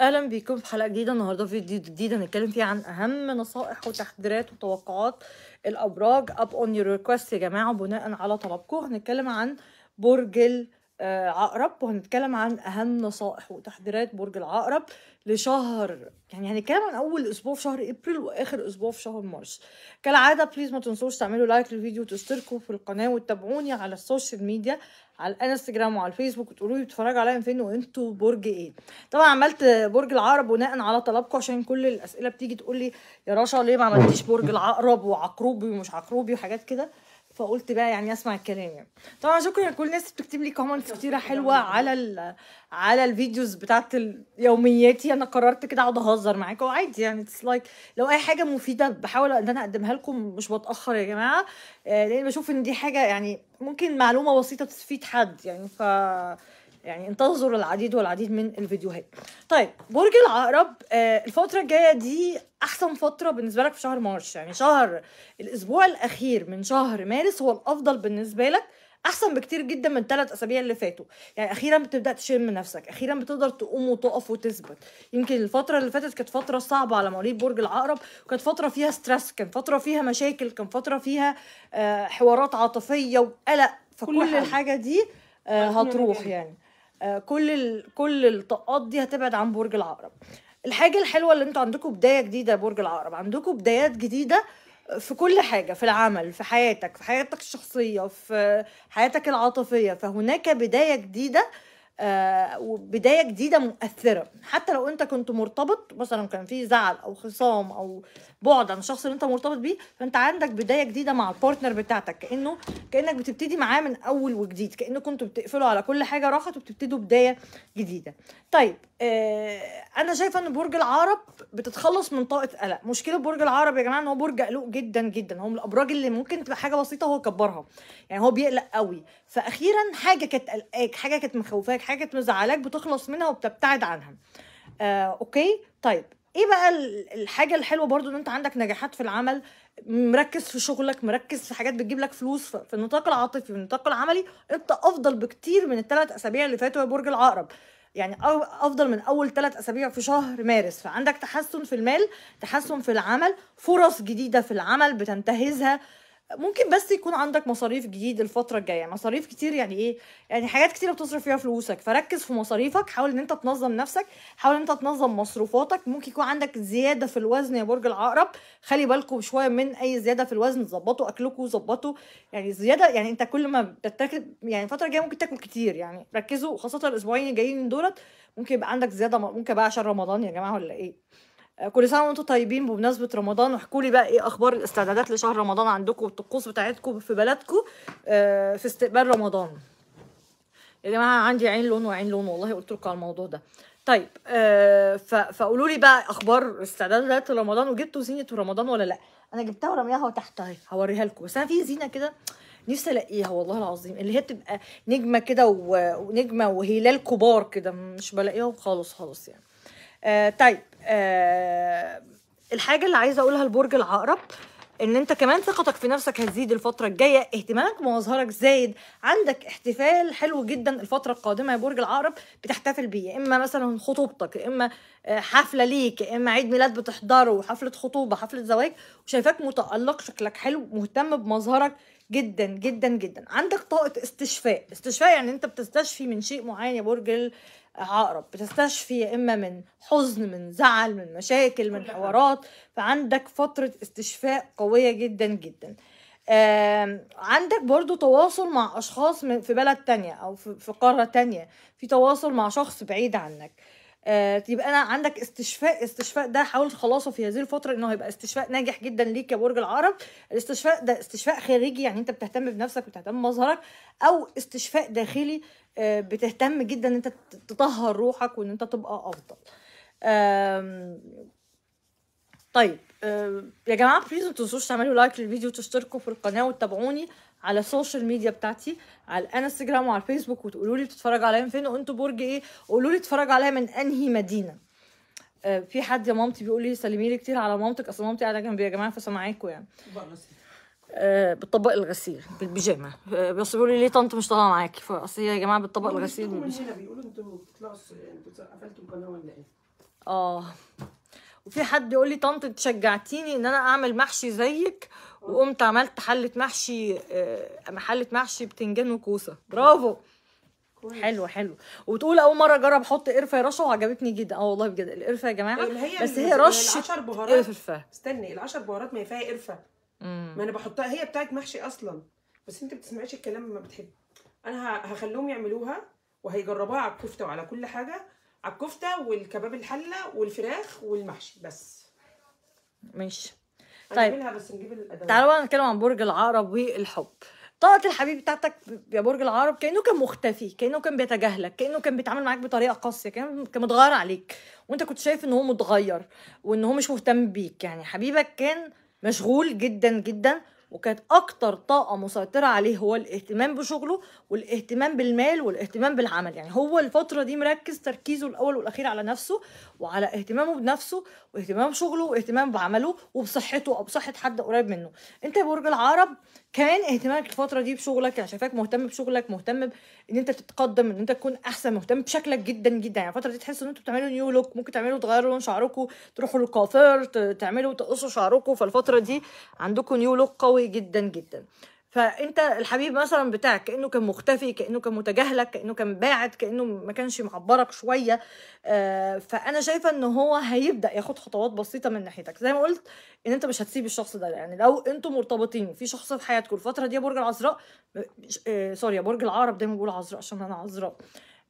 اهلا بيكم في حلقه جديده النهارده فيديو جديد, هنتكلم فيه عن اهم نصائح وتحذيرات وتوقعات الابراج اب اون يور ريكوست يا جماعه بناء على طلبكم هنتكلم عن برج ال آه، عقرب وهنتكلم عن اهم نصائح وتحضيرات برج العقرب لشهر يعني هنتكلم عن اول اسبوع في شهر ابريل واخر اسبوع في شهر مارس كالعاده بليز ما تنسوش تعملوا لايك للفيديو وتشتركوا في القناه وتتابعوني على السوشيال ميديا على الانستجرام وعلى الفيسبوك وتقولوا لي بتتفرجوا عليا فين وانتوا برج ايه طبعا عملت برج العقرب بناء على طلبكم عشان كل الاسئله بتيجي تقول لي يا رشا ليه ما عملتيش برج العقرب وعقروبي ومش عقروبي وحاجات كده فقلت بقى يعني اسمع الكلام يعني طبعا شكرا لكل الناس بتكتب لي كومنتس كتيره حلوه على ال على الفيديوز بتاعت يومياتي انا قررت كده اقعد اهزر معاكم عادي يعني اتس لايك like لو اي حاجه مفيده بحاول ان انا اقدمها لكم مش بتاخر يا جماعه آه، لان بشوف ان دي حاجه يعني ممكن معلومه بسيطه تفيد حد يعني ف يعني انتظر العديد والعديد من الفيديوهات طيب برج العقرب آه، الفتره الجايه دي احسن فتره بالنسبه لك في شهر مارس يعني شهر الاسبوع الاخير من شهر مارس هو الافضل بالنسبه لك احسن بكتير جدا من الثلاث اسابيع اللي فاتوا يعني اخيرا بتبدا تشم نفسك اخيرا بتقدر تقوم وتقف وتثبت يمكن الفتره اللي فاتت كانت فتره صعبه على مواليد برج العقرب وكانت فتره فيها ستريس كان فتره فيها مشاكل كان فتره فيها آه، حوارات عاطفيه وقلق فكل الحاجه دي آه، هتروح يعني آه، كل ال... كل الطاقات دي هتبعد عن برج العقرب الحاجه الحلوه اللي انتوا عندكم بدايه جديده برج العقرب عندكم بدايات جديده في كل حاجه في العمل في حياتك في حياتك الشخصيه في حياتك العاطفيه فهناك بدايه جديده آه آه، وبدايه جديده مؤثره حتى لو انت كنت مرتبط مثلا كان في زعل او خصام او بعد عن الشخص اللي انت مرتبط بيه فانت عندك بدايه جديده مع البارتنر بتاعتك كانه كانك بتبتدي معاه من اول وجديد كانكم كنتوا بتقفلوا على كل حاجه راحت وبتبتدوا بدايه جديده طيب آه، انا شايفه ان برج العرب بتتخلص من طاقه قلق مشكله برج العرب يا جماعه ان هو برج قلق جدا جدا هو من الابراج اللي ممكن تبقى حاجه بسيطه هو كبرها يعني هو بيقلق قوي فاخيرا حاجه كانت قلقاك حاجه كانت مخوفاك حاجه كانت مزعلاك بتخلص منها وبتبتعد عنها آه، اوكي طيب ايه بقى الحاجه الحلوه برضو ان انت عندك نجاحات في العمل مركز في شغلك مركز في حاجات بتجيب لك فلوس في النطاق العاطفي في النطاق العملي انت افضل بكتير من الثلاث اسابيع اللي فاتوا يا برج العقرب يعني افضل من اول ثلاث اسابيع في شهر مارس فعندك تحسن في المال تحسن في العمل فرص جديده في العمل بتنتهزها ممكن بس يكون عندك مصاريف جديد الفتره الجايه مصاريف كتير يعني ايه يعني حاجات كتير بتصرف فيها فلوسك فركز في مصاريفك حاول ان انت تنظم نفسك حاول ان انت تنظم مصروفاتك ممكن يكون عندك زياده في الوزن يا برج العقرب خلي بالكم شويه من اي زياده في الوزن ظبطوا اكلكم ظبطوا يعني زياده يعني انت كل ما بتتاكل يعني الفتره الجايه ممكن تاكل كتير يعني ركزوا خاصه الاسبوعين الجايين دولت ممكن يبقى عندك زياده ممكن بقى عشان رمضان يا جماعه ولا ايه كل سنه وانتم طيبين بمناسبه رمضان واحكوا لي بقى ايه اخبار الاستعدادات لشهر رمضان عندكم والطقوس بتاعتكم في بلدكم آه، في استقبال رمضان يا جماعه عندي عين لون وعين لون والله قلت لكم على الموضوع ده طيب آه، فقولوا لي بقى اخبار استعدادات رمضان وجبتوا زينه رمضان ولا لا انا جبتها ورميها تحت اهي هوريها لكم بس انا في زينه كده نفسي الاقيها والله العظيم اللي هي بتبقى نجمه كده ونجمه وهلال كبار كده مش بلاقيهم خالص خالص يعني آه طيب آه الحاجه اللي عايزه اقولها لبرج العقرب ان انت كمان ثقتك في نفسك هتزيد الفتره الجايه اهتمامك بمظهرك زايد عندك احتفال حلو جدا الفتره القادمه يا برج العقرب بتحتفل بيه يا اما مثلا خطوبتك يا اما آه، حفله ليك يا اما عيد ميلاد بتحضره حفله خطوبه حفله زواج وشايفاك متالق شكلك حلو مهتم بمظهرك جدا جدا جدا عندك طاقه استشفاء استشفاء يعني انت بتستشفي من شيء معين يا برج عقرب بتستشفي اما من حزن من زعل من مشاكل من حوارات فعندك فتره استشفاء قويه جدا جدا عندك برضو تواصل مع اشخاص في بلد تانية او في قاره تانية في تواصل مع شخص بعيد عنك آه يبقى انا عندك استشفاء استشفاء ده حاول تخلصه في هذه الفتره انه هيبقى استشفاء ناجح جدا ليك يا برج العقرب الاستشفاء ده استشفاء خارجي يعني انت بتهتم بنفسك وبتهتم بمظهرك او استشفاء داخلي آه بتهتم جدا ان انت تطهر روحك وان انت تبقى افضل طيب، آه طيب يا جماعه بليز ما تنسوش تعملوا لايك للفيديو وتشتركوا في القناه وتتابعوني على السوشيال ميديا بتاعتي على الانستجرام وعلى الفيسبوك وتقولوا لي بتتفرجوا عليا من فين وانتوا برج ايه قولوا لي اتفرجوا عليا من انهي مدينه آه، في حد يا مامتي بيقول لي سلمي لي كتير على مامتك اصل مامتي قاعده جنبي يا جماعه فسامعاكم يعني آه، بالطبق الغسيل بالبيجامه آه، بس بيقولوا لي ليه طنط مش طالعه معاكي فاصل يا جماعه بالطبق الغسيل من هنا بيقولوا انتوا بتطلعوا يعني قفلتوا القناه ولا ايه؟ اه وفي حد يقول لي طنط انت شجعتيني ان انا اعمل محشي زيك وقمت عملت حله محشي محله آه، محشي بتنجان وكوسه برافو حلو حلو وتقول اول مره اجرب احط قرفه يا رشه وعجبتني جدا اه والله بجد القرفه يا جماعه هي بس هي رشه العشر بهارات قرفه استني العشر بهارات ما هي فيها قرفه ما انا بحطها هي بتاعت محشي اصلا بس انت ما بتسمعيش الكلام ما بتحب انا هخليهم يعملوها وهيجربوها على الكفته وعلى كل حاجه على الكفته والكباب الحله والفراخ والمحشي بس ماشي طيب بس نجيب الادوات تعالوا بقى نتكلم عن برج العقرب والحب طاقة الحبيب بتاعتك يا برج العقرب كأنه كان مختفي كأنه كان بيتجاهلك كأنه كان بيتعامل معاك بطريقة قاسية كان متغير عليك وانت كنت شايف ان هو متغير وان هو مش مهتم بيك يعني حبيبك كان مشغول جدا جدا وكانت اكتر طاقه مسيطره عليه هو الاهتمام بشغله والاهتمام بالمال والاهتمام بالعمل يعني هو الفتره دي مركز تركيزه الاول والاخير على نفسه وعلى اهتمامه بنفسه واهتمام بشغله واهتمام بعمله وبصحته او بصحه حد قريب منه انت يا برج العرب كان اهتمامك الفتره دي بشغلك يعني شايفاك مهتم بشغلك مهتم ان انت تتقدم ان انت تكون احسن مهتم بشكلك جدا جدا يعني الفتره دي تحس ان انتوا بتعملوا نيو لوك ممكن تعملوا تغيروا لون شعركم تروحوا للكوافير تعملوا تقصوا شعركم فالفتره دي عندكم نيو لوك قوي قوي جدا جدا فانت الحبيب مثلا بتاعك كانه كان مختفي كانه كان متجاهلك كانه كان باعد كانه ما كانش معبرك شويه آه، فانا شايفه ان هو هيبدا ياخد خطوات بسيطه من ناحيتك زي ما قلت ان انت مش هتسيب الشخص ده يعني لو انتم مرتبطين في شخص في حياتكم الفتره دي برج العذراء آه، سوري برج العرب دايما بقول عذراء عشان انا عذراء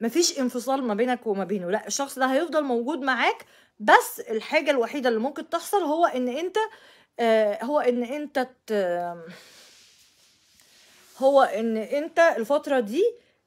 مفيش انفصال ما بينك وما بينه لا الشخص ده هيفضل موجود معاك بس الحاجه الوحيده اللي ممكن تحصل هو ان انت آه، هو ان انت ت... هو ان انت الفتره دي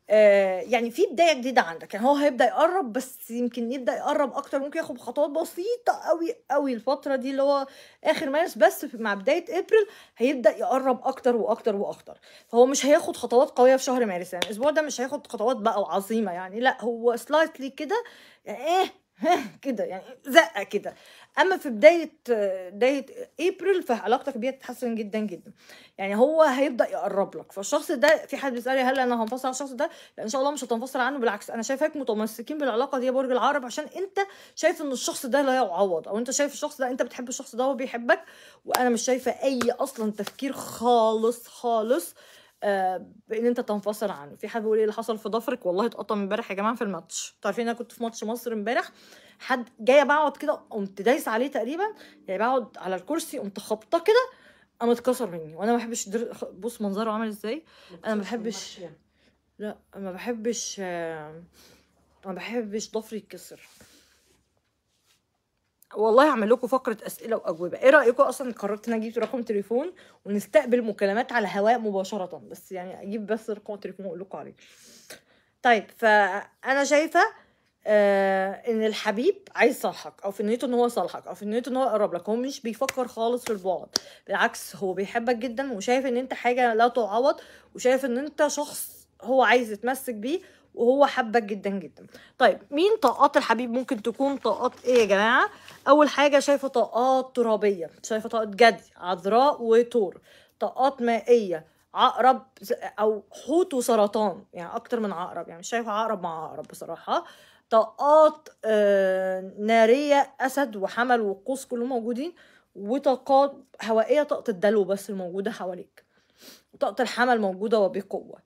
آه، يعني في بدايه جديده عندك يعني هو هيبدا يقرب بس يمكن يبدا يقرب اكتر ممكن ياخد خطوات بسيطه قوي قوي الفتره دي اللي هو اخر مارس بس مع بدايه ابريل هيبدا يقرب اكتر واكتر واكتر فهو مش هياخد خطوات قويه في شهر مارس يعني الاسبوع ده مش هياخد خطوات بقى وعظيمه يعني لا هو سلايتلي كده يعني ايه كده يعني زقه كده اما في بدايه بدايه ابريل فعلاقتك بيها تتحسن جدا جدا يعني هو هيبدا يقرب لك فالشخص ده في حد بيسالني هل انا هنفصل عن الشخص ده لا ان شاء الله مش هتنفصل عنه بالعكس انا شايفاك متمسكين بالعلاقه دي يا برج العقرب عشان انت شايف ان الشخص ده لا يعوض او انت شايف الشخص ده انت بتحب الشخص ده وهو بيحبك وانا مش شايفه اي اصلا تفكير خالص خالص آه بان انت تنفصل عنه في حد بيقول ايه اللي حصل في ظفرك والله اتقطم امبارح يا جماعه في الماتش انتوا عارفين انا كنت في ماتش مصر امبارح حد جايه بقعد كده قمت دايسه عليه تقريبا يعني بقعد على الكرسي قمت خبطه كده قام اتكسر مني وانا ما بحبش در... بص منظره عامل ازاي انا ما بحبش يعني. لا ما بحبش ما بحبش ضفري يتكسر والله هعمل لكم فقره اسئله واجوبه ايه رايكم اصلا قررت ان اجيب رقم تليفون ونستقبل مكالمات على الهواء مباشره بس يعني اجيب بس رقم تليفون واقول لكم عليه طيب فانا شايفه آه ان الحبيب عايز صالحك او في نيته ان هو صالحك او في نيته ان هو يقرب لك هو مش بيفكر خالص في البعد بالعكس هو بيحبك جدا وشايف ان انت حاجه لا تعوض وشايف ان انت شخص هو عايز يتمسك بيه وهو حبك جدا جدا طيب مين طاقات الحبيب ممكن تكون طاقات ايه يا جماعه اول حاجه شايفه طاقات ترابيه شايفه طاقه جدي عذراء وتور طاقات مائيه عقرب او حوت وسرطان يعني اكتر من عقرب يعني مش شايفه عقرب مع عقرب بصراحه طاقات آه، ناريه اسد وحمل وقوس كلهم موجودين وطاقات هوائيه طاقه الدلو بس الموجوده حواليك طاقه الحمل موجوده وبقوه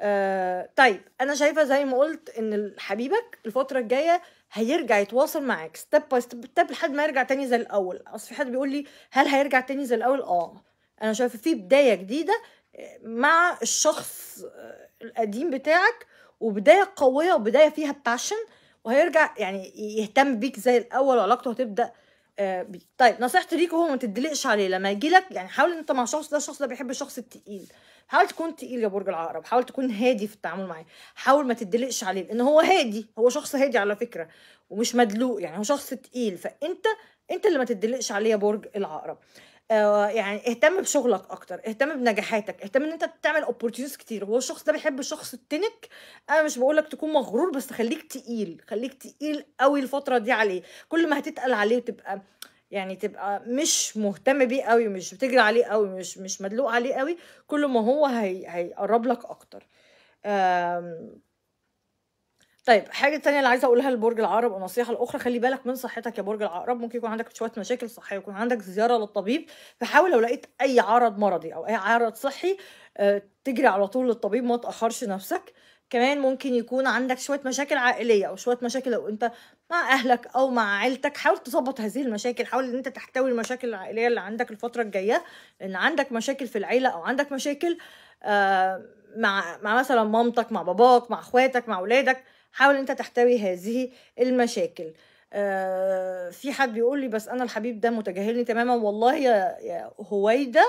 آه طيب انا شايفه زي ما قلت ان حبيبك الفتره الجايه هيرجع يتواصل معاك ستيب باي ستيب ستيب لحد ما يرجع تاني زي الاول اصل في حد بيقول لي هل هيرجع تاني زي الاول اه انا شايفه في بدايه جديده آه، مع الشخص آه، القديم بتاعك وبدايه قويه وبدايه فيها باشن وهيرجع يعني يهتم بيك زي الاول وعلاقته هتبدا آه، بيك طيب نصيحتي ليك هو ما تدلقش عليه لما يجي لك يعني حاول انت مع الشخص ده الشخص ده بيحب الشخص التقيل حاول تكون تقيل يا برج العقرب حاول تكون هادي في التعامل معاه حاول ما تدلقش عليه لان هو هادي هو شخص هادي على فكره ومش مدلوق يعني هو شخص تقيل فانت انت اللي ما تدلقش عليه يا برج العقرب آه، يعني اهتم بشغلك اكتر اهتم بنجاحاتك اهتم ان انت تعمل اوبورتيونز كتير هو الشخص ده بيحب الشخص التنك انا مش بقول لك تكون مغرور بس خليك تقيل خليك تقيل قوي الفتره دي عليه كل ما هتتقل عليه وتبقى يعني تبقى مش مهتم بيه قوي مش بتجري عليه قوي مش مش مدلوق عليه قوي كل ما هو هي هيقرب لك اكتر طيب حاجه تانية اللي عايزه اقولها لبرج العقرب والنصيحه الاخرى خلي بالك من صحتك يا برج العقرب ممكن يكون عندك شويه مشاكل صحيه يكون عندك زياره للطبيب فحاول لو لقيت اي عرض مرضي او اي عرض صحي آه، تجري على طول للطبيب ما تاخرش نفسك كمان ممكن يكون عندك شويه مشاكل عائليه او شويه مشاكل لو انت مع اهلك او مع عيلتك حاول تظبط هذه المشاكل حاول ان انت تحتوي المشاكل العائليه اللي عندك الفتره الجايه لان عندك مشاكل في العيله او عندك مشاكل آه، مع مع مثلا مامتك مع باباك مع اخواتك مع اولادك حاول انت تحتوي هذه المشاكل آه في حد بيقول لي بس انا الحبيب ده متجاهلني تماما والله يا, يا هويدا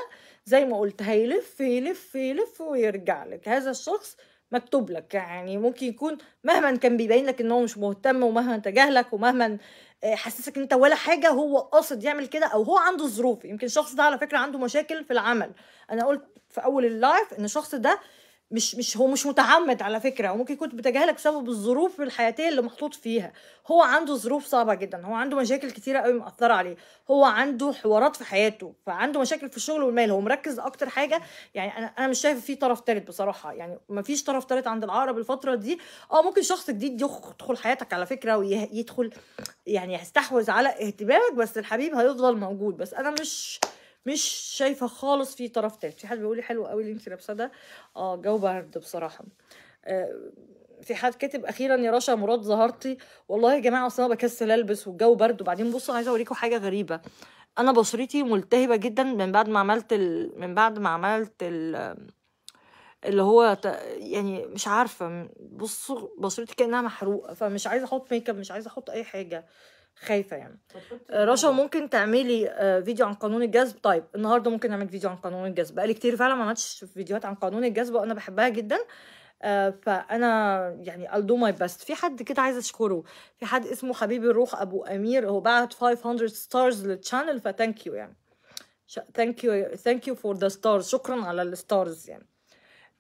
زي ما قلت هيلف يلف يلف ويرجع لك هذا الشخص مكتوب لك يعني ممكن يكون مهما كان بيبين لك ان هو مش مهتم ومهما تجاهلك ومهما آه، حسسك ان انت ولا حاجه هو قاصد يعمل كده او هو عنده ظروف يمكن الشخص ده على فكره عنده مشاكل في العمل انا قلت في اول اللايف ان الشخص ده مش مش هو مش متعمد على فكره وممكن يكون بتجاهلك بسبب الظروف الحياتيه اللي محطوط فيها هو عنده ظروف صعبه جدا هو عنده مشاكل كتيره قوي مأثره عليه هو عنده حوارات في حياته فعنده مشاكل في الشغل والمال هو مركز اكتر حاجه يعني انا انا مش شايفه في طرف ثالث بصراحه يعني ما فيش طرف ثالث عند العقرب الفتره دي اه ممكن شخص جديد يدخل حياتك على فكره ويدخل يعني يستحوذ على اهتمامك بس الحبيب هيفضل موجود بس انا مش مش شايفه خالص في طرف تالت في حد بيقولي حلو قوي اللي انت لابسه ده اه جو برد بصراحه آه في حد كاتب اخيرا يا رشا مراد ظهرتي والله يا جماعه اصل انا بكسل البس والجو برد وبعدين بصوا عايزه اوريكم حاجه غريبه انا بشرتي ملتهبه جدا من بعد ما عملت ال... من بعد ما عملت ال... اللي هو ت... يعني مش عارفه بصوا بشرتي كانها محروقه فمش عايزه احط ميك اب مش عايزه احط اي حاجه خايفه يعني آه، رشا إيه؟ ممكن تعملي آه، فيديو عن قانون الجذب طيب النهارده ممكن نعمل فيديو عن قانون الجذب بقالي كتير فعلا ما عملتش فيديوهات عن قانون الجذب وانا بحبها جدا آه، فانا يعني I'll do my best في حد كده عايزه اشكره في حد اسمه حبيبي الروح ابو امير هو بعت 500 ستارز للشانل فثانك يو يعني ثانك يو ثانك يو فور ذا ستارز شكرا على الستارز يعني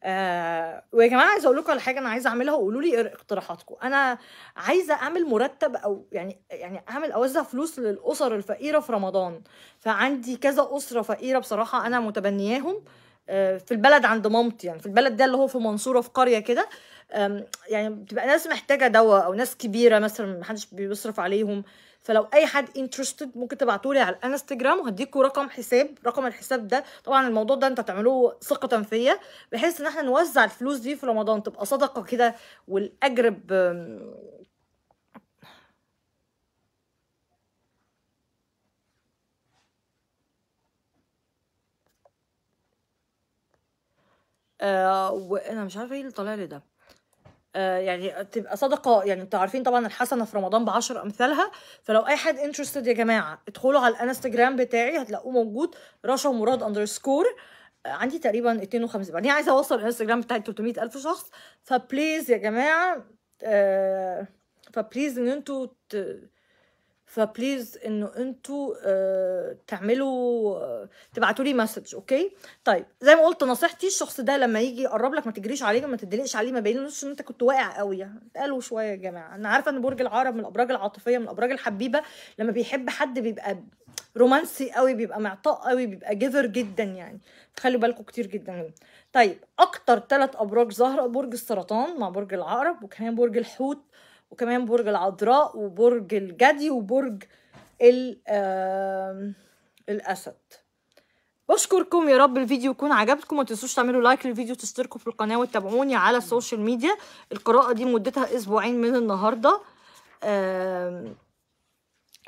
آه، ويا جماعه عايزه اقول لكم على حاجه انا عايزه اعملها وقولوا لي ايه اقتراحاتكم انا عايزه اعمل مرتب او يعني يعني اعمل اوزع فلوس للاسر الفقيره في رمضان فعندي كذا اسره فقيره بصراحه انا متبنياهم آه، في البلد عند مامتي يعني في البلد ده اللي هو في منصوره في قريه كده يعني بتبقى ناس محتاجه دواء او ناس كبيره مثلا محدش بيصرف عليهم فلو اي حد انترستد ممكن تبعتوا لي على الانستجرام وهديكوا رقم حساب رقم الحساب ده طبعا الموضوع ده انتوا تعملوه ثقه فيا بحيث ان احنا نوزع الفلوس دي في رمضان تبقى صدقه كده والاجر آه وانا مش عارفه ايه اللي طالع لي ده آه، يعني تبقى صدقه يعني انتوا عارفين طبعا الحسنه في رمضان بعشر امثالها فلو اي حد انترستد يا جماعه ادخلوا على الانستجرام بتاعي هتلاقوه موجود رشا مراد اندرسكور آه، عندي تقريبا 250 بعدين عايزه اوصل الانستجرام بتاعي 300000 شخص فبليز يا جماعه آه، فبليز ان انتوا ت... فبليز انه انتوا آه، تعملوا آه، تبعتوا لي مسج اوكي طيب زي ما قلت نصيحتي الشخص ده لما يجي يقرب لك ما تجريش عليه ما تدلقش عليه ما بينوش ان انت كنت واقع قوي يعني شويه يا جماعه انا عارفه ان برج العقرب من الابراج العاطفيه من الابراج الحبيبه لما بيحب حد بيبقى رومانسي قوي بيبقى معطاء قوي بيبقى جذر جدا يعني خلوا بالكم كتير جدا طيب اكتر ثلاث ابراج ظهر برج السرطان مع برج العقرب وكمان برج الحوت وكمان برج العذراء وبرج الجدي وبرج الاسد بشكركم يا رب الفيديو يكون عجبكم ما تنسوش تعملوا لايك للفيديو تشتركوا في القناه وتتابعوني على السوشيال ميديا القراءه دي مدتها اسبوعين من النهارده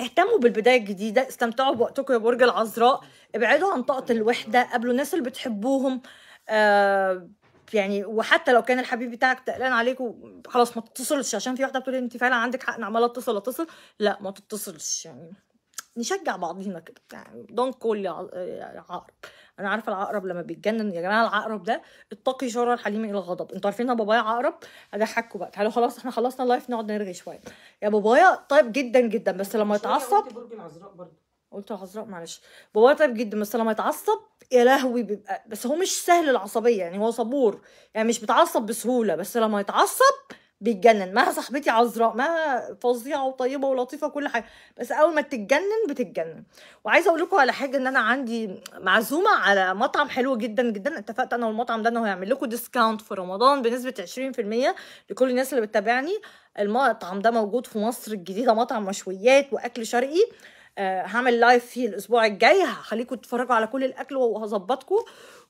اهتموا بالبدايه الجديده استمتعوا بوقتكم يا برج العذراء ابعدوا عن طاقه الوحده قابلوا الناس اللي بتحبوهم أه يعني وحتى لو كان الحبيب بتاعك تقلقان عليك خلاص ما تتصلش عشان في واحده بتقول انت فعلا عندك حق انا عماله اتصل اتصل لا ما تتصلش يعني نشجع بعضينا كده يعني دون كول عقرب انا عارفه العقرب لما بيتجنن يا جماعه العقرب ده اتقي شر الحليم الى الغضب انتوا عارفين ان بابايا عقرب اضحككوا بقى تعالوا خلاص احنا خلصنا اللايف نقعد نرغي شويه يا بابايا طيب جدا جدا بس لما يتعصب قلت برج العذراء برضه قلت العذراء معلش بابايا طيب جدا بس لما يتعصب يا لهوي بيبقى بس هو مش سهل العصبيه يعني هو صبور يعني مش بيتعصب بسهوله بس لما يتعصب بيتجنن ما صاحبتي عذراء ما فظيعه وطيبه ولطيفه وكل حاجه بس اول ما تتجنن بتتجنن وعايزه اقول لكم على حاجه ان انا عندي معزومه على مطعم حلو جدا جدا اتفقت انا والمطعم ده انه هيعمل لكم ديسكاونت في رمضان بنسبه 20% لكل الناس اللي بتتابعني المطعم ده موجود في مصر الجديده مطعم مشويات واكل شرقي آه، هعمل لايف فيه الاسبوع الجاي هخليكم تتفرجوا على كل الاكل وهظبطكم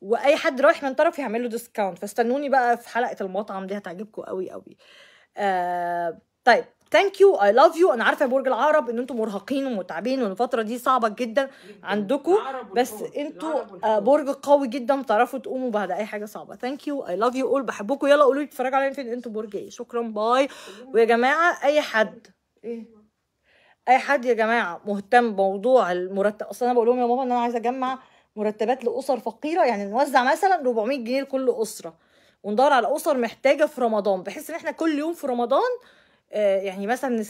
واي حد رايح من طرف هيعمل له ديسكاونت فاستنوني بقى في حلقه المطعم دي هتعجبكم قوي قوي آه طيب ثانك يو اي لاف يو انا عارفه يا برج العقرب ان انتم مرهقين ومتعبين وان الفتره دي صعبه جدا عندكم بس انتوا آه، برج قوي جدا بتعرفوا تقوموا بعد اي حاجه صعبه ثانك يو اي لاف يو اول بحبكم يلا قولوا لي اتفرجوا عليا فين انتوا برج ايه شكرا باي ويا جماعه اي حد ايه اي حد يا جماعه مهتم بموضوع المرتب اصل انا بقول لهم يا ماما ان انا عايزه اجمع مرتبات لاسر فقيره يعني نوزع مثلا 400 جنيه لكل اسره وندور على اسر محتاجه في رمضان بحيث ان احنا كل يوم في رمضان آه، يعني مثلا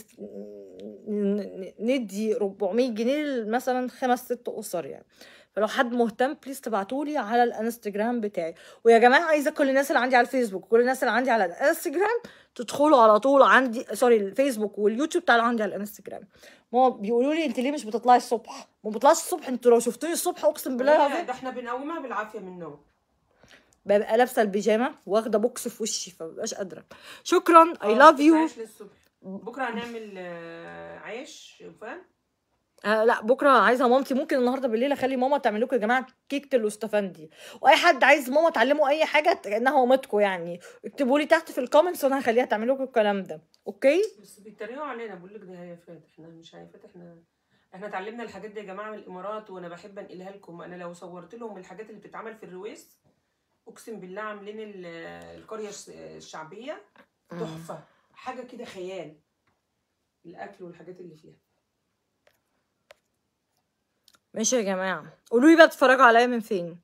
ندي 400 جنيه مثلا خمس ست اسر يعني فلو حد مهتم بليز تبعتولي على الانستجرام بتاعي ويا جماعه عايزه كل الناس اللي عندي على الفيسبوك كل الناس اللي عندي على الانستجرام تدخلوا على طول عندي سوري الفيسبوك واليوتيوب تعالوا عندي على الانستجرام ما بيقولوا لي انت ليه مش بتطلعي الصبح ما بطلعش الصبح انتوا لو شفتوني الصبح اقسم بالله ده احنا بنقومها بالعافيه من النوم ببقى لابسه البيجامه واخده بوكس في وشي فمبقاش قادره شكرا اي لاف يو بكره هنعمل آه، عيش فاهم آه لا بكره عايزها مامتي ممكن النهارده بالليل اخلي ماما تعمل لكم يا جماعه كيكه الاستفندي واي حد عايز ماما تعلمه اي حاجه كانها مامتكم يعني اكتبوا لي تحت في الكومنتس وانا هخليها تعمل لكم الكلام ده اوكي بس بيتريقوا علينا بقول لك ده يا فات احنا مش عارفه احنا احنا اتعلمنا الحاجات دي يا جماعه من الامارات وانا بحب انقلها لكم انا لو صورت لهم الحاجات اللي بتتعمل في الرويس اقسم بالله عاملين القريه الشعبيه تحفه حاجه كده خيال الاكل والحاجات اللي فيها ماشي يا جماعه قولوا لي بقى تتفرجوا عليا من فين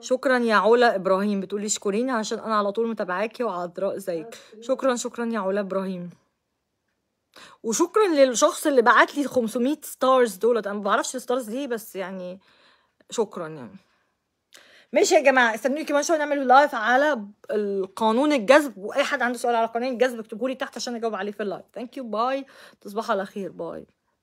شكرا يا علا ابراهيم بتقولي اشكريني عشان انا على طول متابعاكي وعذراء زيك شكرا شكرا يا علا ابراهيم وشكرا للشخص اللي بعت لي 500 ستارز دولت انا ما بعرفش الستارز دي بس يعني شكرا يعني ماشي يا جماعه استنوني كمان شويه نعمل لايف على القانون الجذب واي حد عنده سؤال على قانون الجذب اكتبوا لي تحت عشان اجاوب عليه في اللايف ثانك يو باي تصبحوا على خير باي